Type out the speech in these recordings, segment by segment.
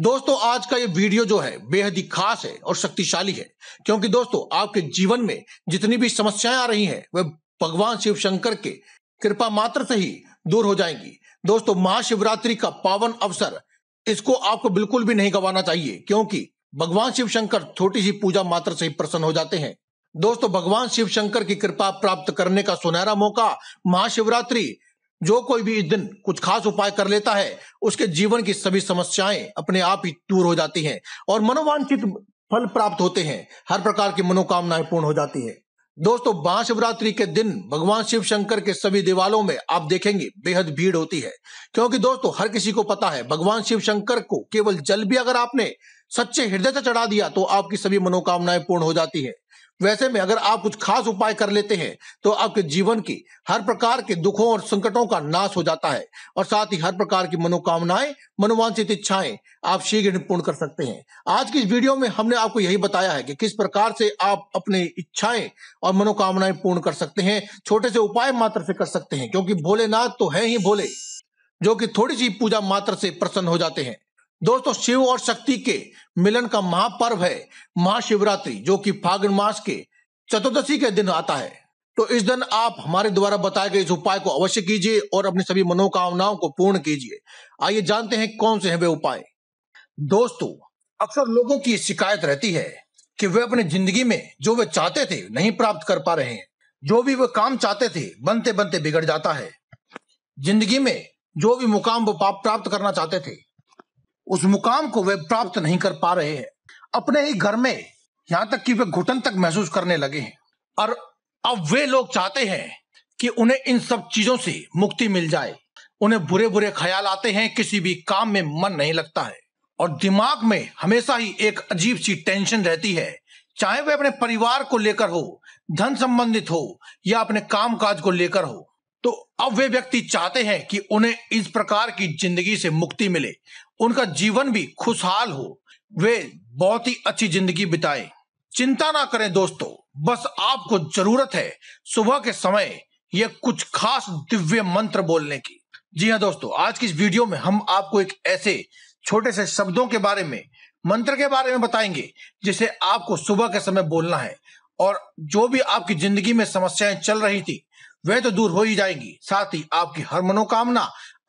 दोस्तों आज का ये वीडियो जो है बेहद ही खास है और शक्तिशाली है क्योंकि दोस्तों आपके जीवन में जितनी भी समस्याएं आ रही हैं वह भगवान शिव शंकर के कृपा मात्र से ही दूर हो जाएंगी दोस्तों महाशिवरात्रि का पावन अवसर इसको आपको बिल्कुल भी नहीं गंवाना चाहिए क्योंकि भगवान शिव शंकर छोटी सी पूजा मात्र से ही प्रसन्न हो जाते हैं दोस्तों भगवान शिव शंकर की कृपा प्राप्त करने का सुनहरा मौका महाशिवरात्रि जो कोई भी इस दिन कुछ खास उपाय कर लेता है उसके जीवन की सभी समस्याएं अपने आप ही दूर हो जाती हैं और मनोवांछित फल प्राप्त होते हैं हर प्रकार की मनोकामनाएं पूर्ण हो जाती है दोस्तों महाशिवरात्रि के दिन भगवान शिव शंकर के सभी दीवालों में आप देखेंगे बेहद भीड़ होती है क्योंकि दोस्तों हर किसी को पता है भगवान शिव शंकर को केवल जल भी अगर आपने सच्चे हृदय से चढ़ा दिया तो आपकी सभी मनोकामनाएं पूर्ण हो जाती है वैसे में अगर आप कुछ खास उपाय कर लेते हैं तो आपके जीवन की हर प्रकार के दुखों और संकटों का नाश हो जाता है और साथ ही हर प्रकार की मनोकामनाएं मनोवांछित इच्छाएं आप शीघ्र पूर्ण कर सकते हैं आज की इस वीडियो में हमने आपको यही बताया है कि किस प्रकार से आप अपनी इच्छाएं और मनोकामनाएं पूर्ण कर सकते हैं छोटे से उपाय मात्र से कर सकते हैं क्योंकि भोलेनाथ तो है ही भोले जो कि थोड़ी सी पूजा मात्र से प्रसन्न हो जाते हैं दोस्तों शिव और शक्ति के मिलन का महापर्व है महाशिवरात्रि जो कि फागुन मास के चतुर्दशी के दिन आता है तो इस दिन आप हमारे द्वारा बताए गए इस उपाय को अवश्य कीजिए और अपनी सभी मनोकामनाओं को पूर्ण कीजिए आइए जानते हैं कौन से हैं वे उपाय दोस्तों अक्सर लोगों की शिकायत रहती है कि वे अपनी जिंदगी में जो वे चाहते थे नहीं प्राप्त कर पा रहे हैं जो भी वे काम चाहते थे बनते बनते बिगड़ जाता है जिंदगी में जो भी मुकाम वो प्राप्त करना चाहते थे उस मुकाम को वे प्राप्त नहीं कर पा रहे हैं अपने ही घर में यहाँ तक कि वे घुटन तक महसूस करने लगे हैं और अब वे लोग चाहते हैं कि उन्हें इन सब चीजों से मुक्ति मिल जाए उन्हें बुरे बुरे ख्याल आते हैं किसी भी काम में मन नहीं लगता है और दिमाग में हमेशा ही एक अजीब सी टेंशन रहती है चाहे वे अपने परिवार को लेकर हो धन संबंधित हो या अपने काम काज को लेकर हो तो अब वे व्यक्ति चाहते हैं कि उन्हें इस प्रकार की जिंदगी से मुक्ति मिले उनका जीवन भी खुशहाल हो वे बहुत ही अच्छी जिंदगी बिताएं चिंता ना करें दोस्तों बस आपको जरूरत है सुबह के समय यह कुछ खास दिव्य मंत्र बोलने की जी हाँ दोस्तों आज की इस वीडियो में हम आपको एक ऐसे छोटे से शब्दों के बारे में मंत्र के बारे में बताएंगे जिसे आपको सुबह के समय बोलना है और जो भी आपकी जिंदगी में समस्याएं चल रही थी वह तो दूर हो ही जाएंगी साथ ही आपकी हर मनोकामना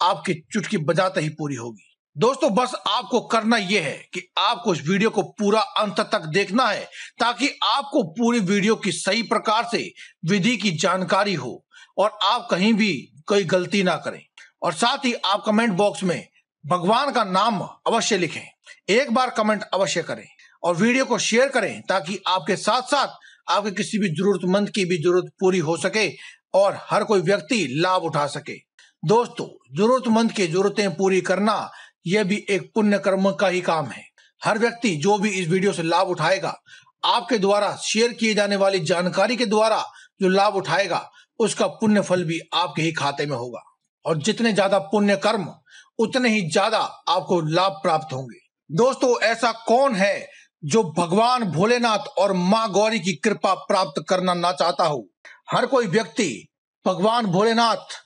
आपकी चुटकी बजाते ही पूरी होगी दोस्तों बस आपको करना यह है कि आपको इस वीडियो को पूरा अंत तक देखना है ताकि आपको पूरी वीडियो की सही प्रकार से विधि की जानकारी हो और आप कहीं भी कोई गलती ना करें और साथ ही आप कमेंट बॉक्स में भगवान का नाम अवश्य लिखें एक बार कमेंट अवश्य करें और वीडियो को शेयर करें ताकि आपके साथ साथ आपके किसी भी जरूरतमंद की भी जरूरत पूरी हो सके और हर कोई व्यक्ति लाभ उठा सके दोस्तों जरूरतमंद की जरूरतें पूरी करना यह भी एक पुण्य कर्म का ही काम है हर व्यक्ति जो भी इस वीडियो से लाभ उठाएगा आपके द्वारा शेयर किए जाने वाली जानकारी के द्वारा जो लाभ उठाएगा उसका पुण्य फल भी आपके ही खाते में होगा और जितने ज्यादा पुण्य कर्म उतने ही ज्यादा आपको लाभ प्राप्त होंगे दोस्तों ऐसा कौन है जो भगवान भोलेनाथ और माँ गौरी की कृपा प्राप्त करना ना चाहता हो हर कोई व्यक्ति भगवान भोलेनाथ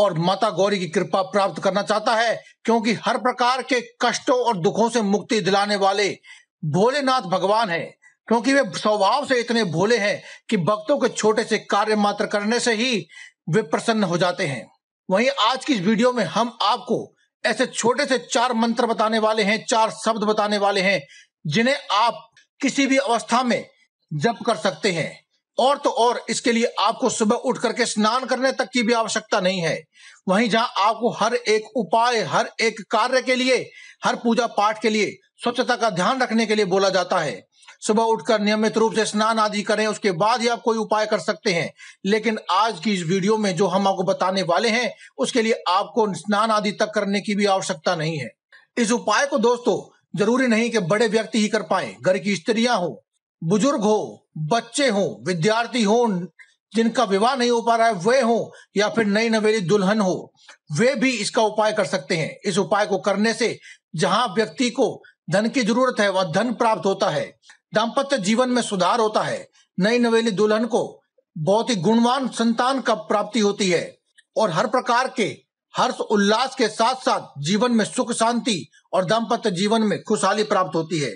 और माता गौरी की कृपा प्राप्त करना चाहता है क्योंकि हर प्रकार के कष्टों और दुखों से मुक्ति दिलाने वाले भोलेनाथ भगवान है क्योंकि वे स्वभाव से इतने भोले हैं कि भक्तों के छोटे से कार्य मात्र करने से ही वे प्रसन्न हो जाते हैं वहीं आज की इस वीडियो में हम आपको ऐसे छोटे से चार मंत्र बताने वाले हैं चार शब्द बताने वाले हैं जिन्हें आप किसी भी अवस्था में जप कर सकते हैं और तो और इसके लिए आपको सुबह उठ करके स्नान करने तक की भी आवश्यकता नहीं है वहीं जहां आपको हर एक उपाय हर एक कार्य के लिए हर पूजा पाठ के लिए स्वच्छता का ध्यान रखने के लिए बोला जाता है सुबह उठकर नियमित रूप से स्नान आदि करें उसके बाद ही आप कोई उपाय कर सकते हैं लेकिन आज की इस वीडियो में जो हम आपको बताने वाले हैं उसके लिए आपको स्नान आदि तक करने की भी आवश्यकता नहीं है इस उपाय को दोस्तों जरूरी नहीं कि बड़े व्यक्ति ही कर पाए घर की स्त्रियां हो बुजुर्ग हो बच्चे हो विद्यार्थी हो जिनका विवाह नहीं हो पा रहा है वे हो या फिर नई नवेली दुल्हन हो वे भी इसका उपाय कर सकते हैं इस उपाय को करने से जहां व्यक्ति को धन की जरूरत है वह धन प्राप्त होता है दाम्पत्य जीवन में सुधार होता है नई नवेली दुल्हन को बहुत ही गुणवान संतान का प्राप्ति होती है और हर प्रकार के हर्ष उल्लास के साथ साथ जीवन में सुख शांति और दाम्पत्य जीवन में खुशहाली प्राप्त होती है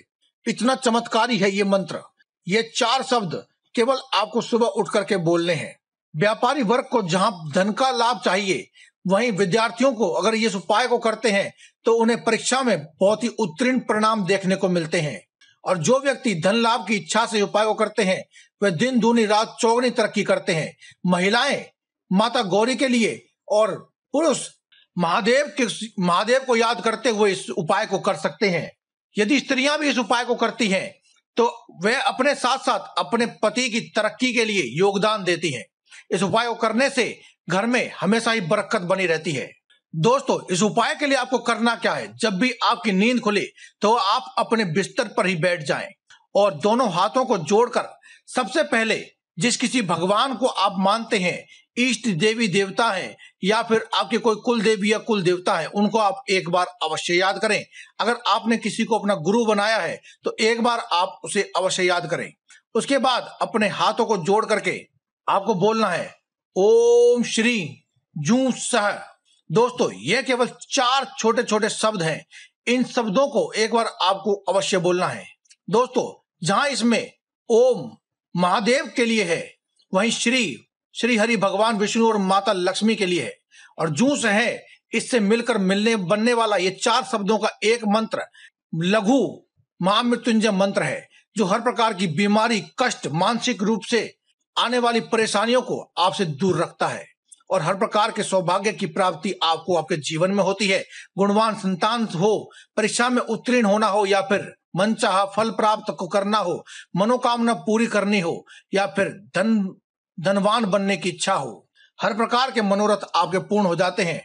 इतना चमत्कारी है ये मंत्र ये चार शब्द केवल आपको सुबह उठ करके बोलने हैं व्यापारी वर्ग को जहां धन का लाभ चाहिए वहीं विद्यार्थियों को अगर ये उपाय को करते हैं तो उन्हें परीक्षा में बहुत ही उत्तीर्ण परिणाम देखने को मिलते हैं और जो व्यक्ति धन लाभ की इच्छा से उपाय को करते हैं वे दिन दूनी रात चौगनी तरक्की करते हैं महिलाएं माता गौरी के लिए और पुरुष महादेव के महादेव को याद करते हुए इस उपाय को कर सकते हैं यदि स्त्रियां भी इस उपाय को करती हैं तो वह अपने साथ साथ अपने पति की तरक्की के लिए योगदान देती हैं इस उपाय को करने से घर में हमेशा ही बरकत बनी रहती है दोस्तों इस उपाय के लिए आपको करना क्या है जब भी आपकी नींद खुले तो आप अपने बिस्तर पर ही बैठ जाएं और दोनों हाथों को जोड़कर सबसे पहले जिस किसी भगवान को आप मानते हैं ईष्ट देवी देवता है या फिर आपके कोई कुल देवी या कुल देवता है उनको आप एक बार अवश्य याद करें अगर आपने किसी को अपना गुरु बनाया है तो एक बार आप उसे अवश्य याद करें उसके बाद अपने हाथों को जोड़ करके आपको बोलना है ओम श्री जू सह दोस्तों ये केवल चार छोटे छोटे शब्द हैं इन शब्दों को एक बार आपको अवश्य बोलना है दोस्तों जहां इसमें ओम महादेव के लिए है वहीं श्री श्री हरि भगवान विष्णु और माता लक्ष्मी के लिए है और जू से है इससे मिलकर मिलने बनने वाला ये चार शब्दों का एक मंत्र लघु महामृत्युंजय मंत्र है जो हर प्रकार की बीमारी कष्ट मानसिक रूप से आने वाली परेशानियों को आपसे दूर रखता है और हर प्रकार के सौभाग्य की प्राप्ति आपको आपके जीवन में होती है गुणवान संतान हो परीक्षा में उत्तीर्ण होना हो या फिर मन चाह फल प्राप्त को करना हो मनोकामना पूरी करनी हो या फिर धन धनवान बनने की इच्छा हो हर प्रकार के मनोरथ आपके पूर्ण हो जाते हैं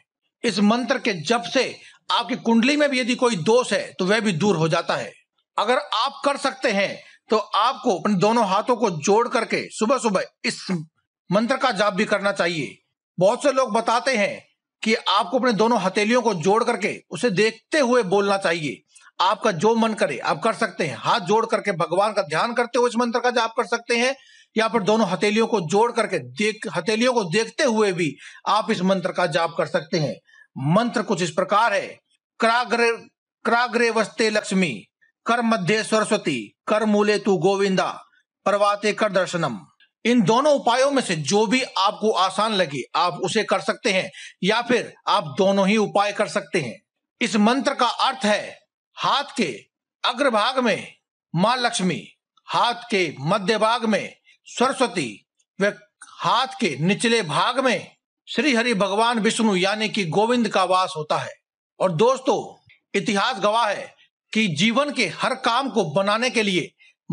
इस मंत्र के जप से आपकी कुंडली में भी यदि कोई दोष है तो वह भी दूर हो जाता है अगर आप कर सकते हैं तो आपको अपने दोनों हाथों को जोड़ करके सुबह सुबह इस मंत्र का जाप भी करना चाहिए बहुत से लोग बताते हैं कि आपको अपने दोनों हथेलियों को जोड़ करके उसे देखते हुए बोलना चाहिए आपका जो मन करे आप कर सकते हैं हाथ जोड़ करके भगवान का ध्यान करते हुए इस मंत्र का जाप कर सकते हैं या फिर दोनों हथेलियों को जोड़ करके देख हथेलियों को देखते हुए भी आप इस मंत्र का जाप कर सकते हैं मंत्र कुछ इस प्रकार है क्राग्रे क्राग्रे वस्ते लक्ष्मी कर मध्य सरस्वती कर मूले तू गोविंदा प्रवाते कर दर्शनम इन दोनों उपायों में से जो भी आपको आसान लगे आप उसे कर सकते हैं या फिर आप दोनों ही उपाय कर सकते हैं इस मंत्र का अर्थ है हाथ के अग्रभाग में मां लक्ष्मी हाथ के मध्य भाग में सरस्वती व हाथ के निचले भाग में श्री हरि भगवान विष्णु यानी कि गोविंद का वास होता है और दोस्तों इतिहास गवाह है कि जीवन के हर काम को बनाने के लिए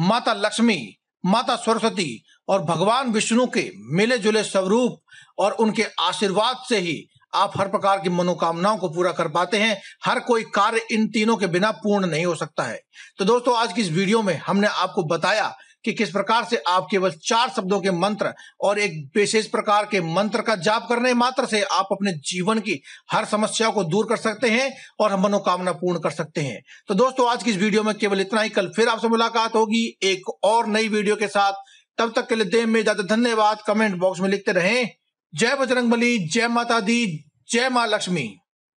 माता लक्ष्मी माता सरस्वती और भगवान विष्णु के मिले जुले स्वरूप और उनके आशीर्वाद से ही आप हर प्रकार की मनोकामनाओं को पूरा कर पाते हैं हर कोई कार्य इन तीनों के बिना पूर्ण नहीं हो सकता है तो दोस्तों आज की इस वीडियो में हमने आपको बताया कि किस प्रकार से आप केवल चार शब्दों के मंत्र और एक विशेष प्रकार के मंत्र का जाप करने मात्र से आप अपने जीवन की हर समस्या को दूर कर सकते हैं और मनोकामना पूर्ण कर सकते हैं तो दोस्तों आज की इस वीडियो में केवल इतना ही कल फिर आपसे मुलाकात होगी एक और नई वीडियो के साथ तब तक के लिए देव में ज्यादा धन्यवाद कमेंट बॉक्स में लिखते रहें जय बजरंग बली जय माता दी जय माँ लक्ष्मी